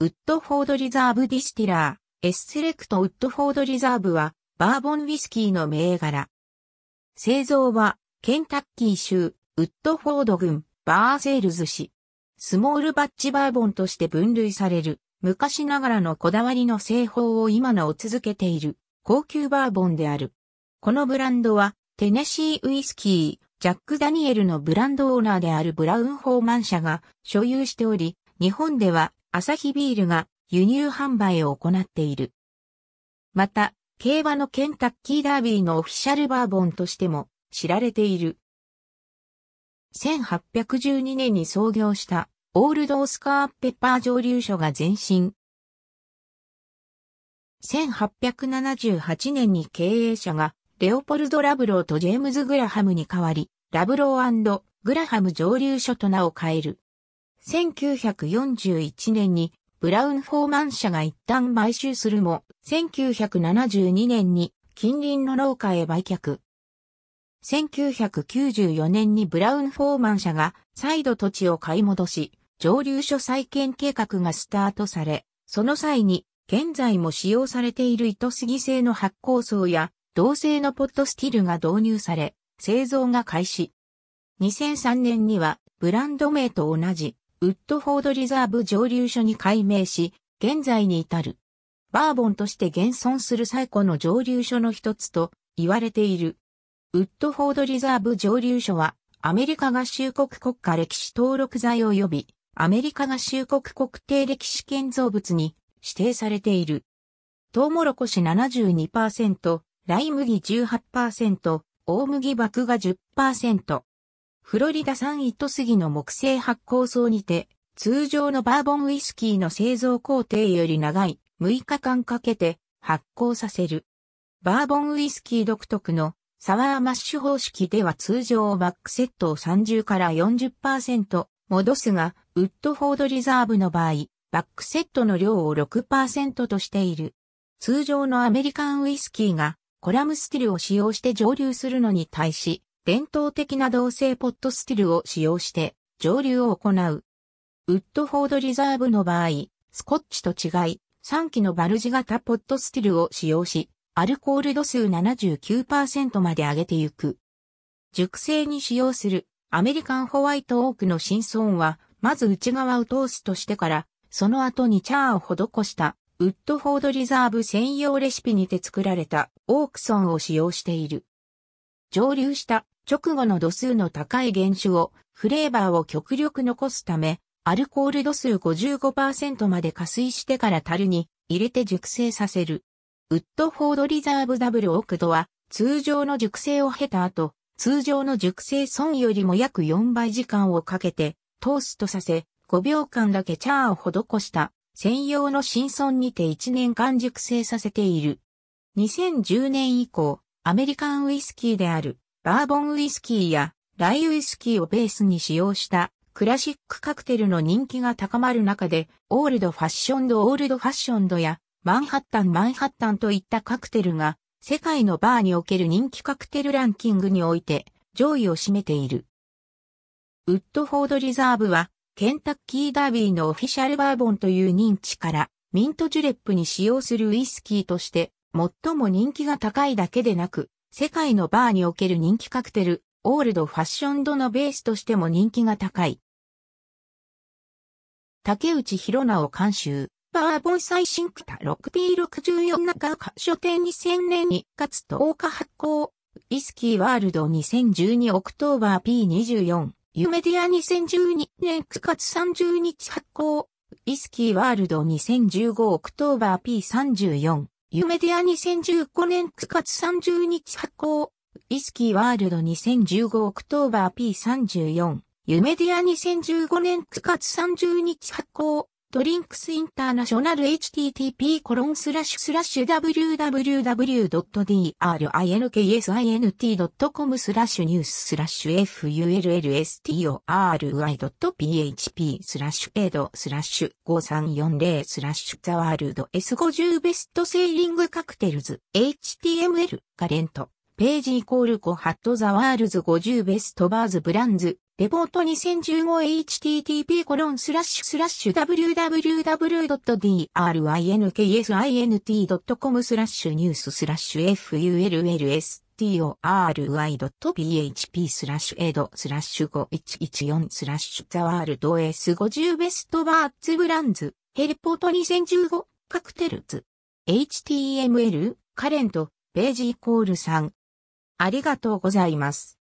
ウッドフォードリザーブディスティラー、エスセレクトウッドフォードリザーブは、バーボンウィスキーの銘柄。製造は、ケンタッキー州、ウッドフォード郡、バーセールズ市。スモールバッチバーボンとして分類される、昔ながらのこだわりの製法を今なお続けている、高級バーボンである。このブランドは、テネシーウイスキー、ジャック・ダニエルのブランドオーナーであるブラウン・ホーマン社が所有しており、日本ではアサヒビールが輸入販売を行っている。また、競馬のケンタッキーダービーのオフィシャルバーボンとしても知られている。1812年に創業したオールドオスカー・ペッパー蒸留所が前身。1878年に経営者がレオポルド・ラブローとジェームズ・グラハムに代わり、ラブローグラハム蒸留所と名を変える。1941年にブラウンフォーマン社が一旦買収するも、1972年に近隣の農家へ売却。1994年にブラウンフォーマン社が再度土地を買い戻し、上流所再建計画がスタートされ、その際に現在も使用されている糸杉製の発酵層や銅製のポットスティルが導入され、製造が開始。2003年にはブランド名と同じウッドフォードリザーブ蒸留所に改名し、現在に至る。バーボンとして現存する最古の蒸留所の一つと言われている。ウッドフォードリザーブ蒸留所は、アメリカ合衆国国家歴史登録財及び、アメリカ合衆国国定歴史建造物に指定されている。トウモロコシ72%、ライ麦18%、大麦麦が10%、フロリダ産糸杉の木製発酵層にて、通常のバーボンウイスキーの製造工程より長い6日間かけて発酵させる。バーボンウイスキー独特のサワーマッシュ方式では通常バックセットを30から40%戻すが、ウッドフォードリザーブの場合、バックセットの量を6%としている。通常のアメリカンウイスキーがコラムスティルを使用して蒸留するのに対し、伝統的な銅製ポットスティルを使用して蒸留を行う。ウッドフォードリザーブの場合、スコッチと違い、3機のバルジ型ポットスティルを使用し、アルコール度数79%まで上げていく。熟成に使用するアメリカンホワイトオークの新ソは、まず内側を通すとしてから、その後にチャーを施したウッドフォードリザーブ専用レシピにて作られたオークソンを使用している。蒸留した直後の度数の高い原酒を、フレーバーを極力残すため、アルコール度数55%まで加水してから樽に入れて熟成させる。ウッドフォードリザーブダブルオークドは、通常の熟成を経た後、通常の熟成損よりも約4倍時間をかけて、トーストさせ、5秒間だけチャーを施した専用の新村にて1年間熟成させている。2010年以降、アメリカンウイスキーであるバーボンウイスキーやライウイスキーをベースに使用したクラシックカクテルの人気が高まる中で、オールドファッションドオールドファッションドやマンハッタンマンハッタンといったカクテルが世界のバーにおける人気カクテルランキングにおいて上位を占めている。ウッドフォードリザーブはケンタッキーダービーのオフィシャルバーボンという認知からミントジュレップに使用するウイスキーとして最も人気が高いだけでなく世界のバーにおける人気カクテル、オールドファッション度のベースとしても人気が高い。竹内博直監修、バーボン最新クタ 6P64 中岡書店2000年1月10日発行、イスキーワールド2012オクトーバー P24、ユメディア2012年9月30日発行、イスキーワールド2015オクトーバー P34。ユメディア2015年9月30日発行。ウイスキーワールド2015オクトーバー P34。ユメディア2015年9月30日発行。ドリンクスインターナショナル http コロンスラッシュスラッシュ www.drinksint.com スラッシュニューススラッシュ f u l l s t o r y p h p スラッシュエイドスラッシュ5340スラッシュザワールド S50 ベストセーリングカクテルズ html カレントページイコール5ハットザワールズ50ベストバーズブランズレポート2 0 1 5 h t t p w w w d r i n k s i n t c o m スラッシュニューススラッシュ f u l l s t o r y p h p スラッシュエドスラッシュ5114スラッシュザワールド S50 ベストバーツブランズヘレポート2015カクテルズ html カレントページイコール3ありがとうございます。